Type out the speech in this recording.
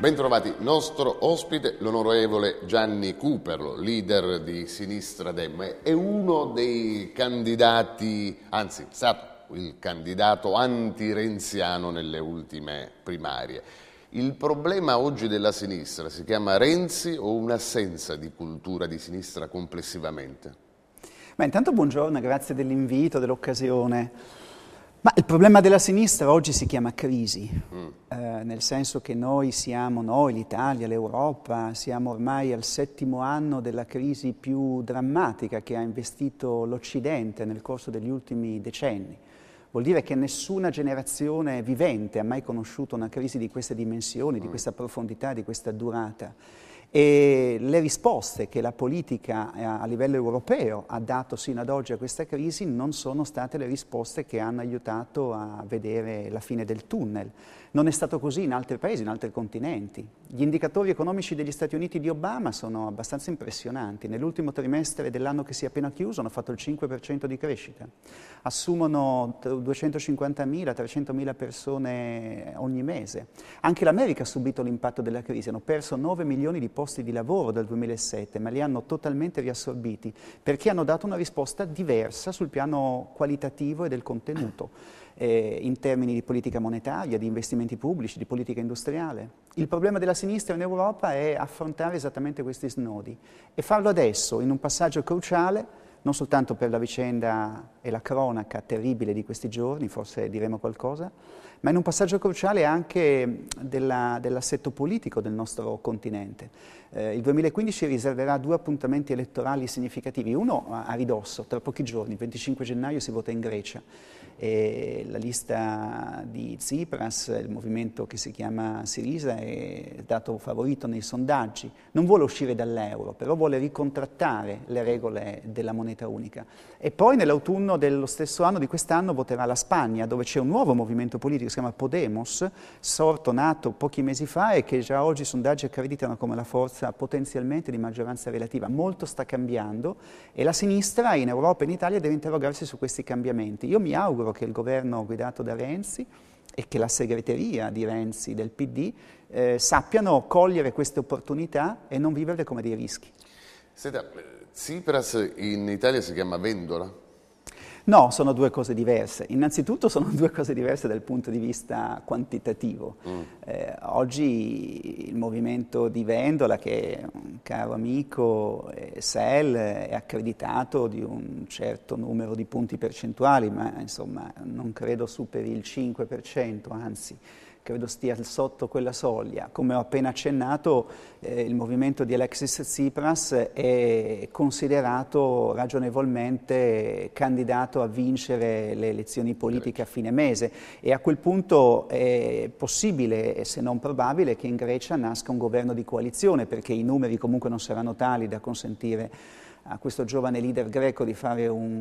Bentrovati, nostro ospite l'onorevole Gianni Cuperlo, leader di Sinistra Dem, è uno dei candidati, anzi, stato il candidato anti-renziano nelle ultime primarie. Il problema oggi della sinistra si chiama Renzi o un'assenza di cultura di sinistra complessivamente? Beh, intanto buongiorno, grazie dell'invito, dell'occasione. Ma il problema della sinistra oggi si chiama crisi, mm. eh, nel senso che noi siamo, noi, l'Italia, l'Europa, siamo ormai al settimo anno della crisi più drammatica che ha investito l'Occidente nel corso degli ultimi decenni. Vuol dire che nessuna generazione vivente ha mai conosciuto una crisi di queste dimensioni, mm. di questa profondità, di questa durata e le risposte che la politica eh, a livello europeo ha dato sino ad oggi a questa crisi non sono state le risposte che hanno aiutato a vedere la fine del tunnel. Non è stato così in altri paesi, in altri continenti. Gli indicatori economici degli Stati Uniti di Obama sono abbastanza impressionanti. Nell'ultimo trimestre dell'anno che si è appena chiuso hanno fatto il 5% di crescita. Assumono 250.000, 300.000 persone ogni mese. Anche l'America ha subito l'impatto della crisi, hanno perso 9 milioni di posti posti di lavoro dal 2007, ma li hanno totalmente riassorbiti, perché hanno dato una risposta diversa sul piano qualitativo e del contenuto, eh, in termini di politica monetaria, di investimenti pubblici, di politica industriale. Il problema della sinistra in Europa è affrontare esattamente questi snodi e farlo adesso, in un passaggio cruciale, non soltanto per la vicenda e la cronaca terribile di questi giorni, forse diremo qualcosa, ma in un passaggio cruciale anche dell'assetto politico del nostro continente. Eh, il 2015 riserverà due appuntamenti elettorali significativi, uno a ridosso, tra pochi giorni, il 25 gennaio si vota in Grecia, e la lista di Tsipras, il movimento che si chiama Sirisa, è dato favorito nei sondaggi, non vuole uscire dall'euro, però vuole ricontrattare le regole della moneta moneta unica. E poi nell'autunno dello stesso anno, di quest'anno, voterà la Spagna, dove c'è un nuovo movimento politico, si chiama Podemos, sorto, nato pochi mesi fa e che già oggi i sondaggi accreditano come la forza potenzialmente di maggioranza relativa. Molto sta cambiando e la sinistra in Europa e in Italia deve interrogarsi su questi cambiamenti. Io mi auguro che il governo guidato da Renzi e che la segreteria di Renzi del PD eh, sappiano cogliere queste opportunità e non viverle come dei rischi. Senta, eh, Tsipras in Italia si chiama Vendola? No, sono due cose diverse. Innanzitutto sono due cose diverse dal punto di vista quantitativo. Mm. Eh, oggi il movimento di Vendola, che è un caro amico, eh, SEL, è accreditato di un certo numero di punti percentuali, ma insomma non credo superi il 5%, anzi credo stia sotto quella soglia. Come ho appena accennato, eh, il movimento di Alexis Tsipras è considerato ragionevolmente candidato a vincere le elezioni politiche a fine mese e a quel punto è possibile, se non probabile, che in Grecia nasca un governo di coalizione perché i numeri comunque non saranno tali da consentire a questo giovane leader greco di fare un